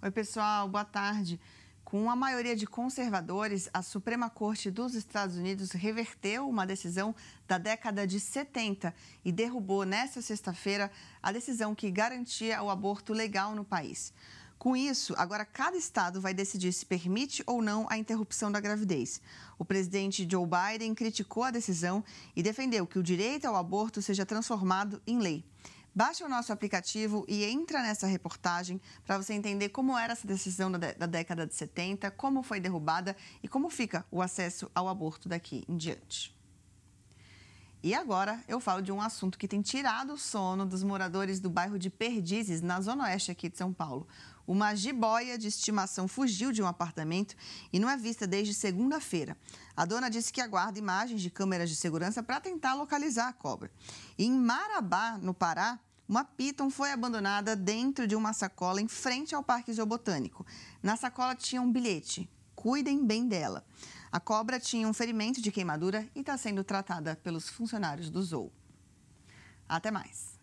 Oi, pessoal, boa tarde. Com a maioria de conservadores, a Suprema Corte dos Estados Unidos reverteu uma decisão da década de 70 e derrubou nesta sexta-feira a decisão que garantia o aborto legal no país. Com isso, agora cada estado vai decidir se permite ou não a interrupção da gravidez. O presidente Joe Biden criticou a decisão e defendeu que o direito ao aborto seja transformado em lei. Baixe o nosso aplicativo e entra nessa reportagem para você entender como era essa decisão da, da década de 70, como foi derrubada e como fica o acesso ao aborto daqui em diante. E agora eu falo de um assunto que tem tirado o sono dos moradores do bairro de Perdizes, na zona oeste aqui de São Paulo. Uma jiboia de estimação fugiu de um apartamento e não é vista desde segunda-feira. A dona disse que aguarda imagens de câmeras de segurança para tentar localizar a cobra. em Marabá, no Pará, uma piton foi abandonada dentro de uma sacola em frente ao Parque Zoobotânico. Na sacola tinha um bilhete cuidem bem dela. A cobra tinha um ferimento de queimadura e está sendo tratada pelos funcionários do zoo. Até mais!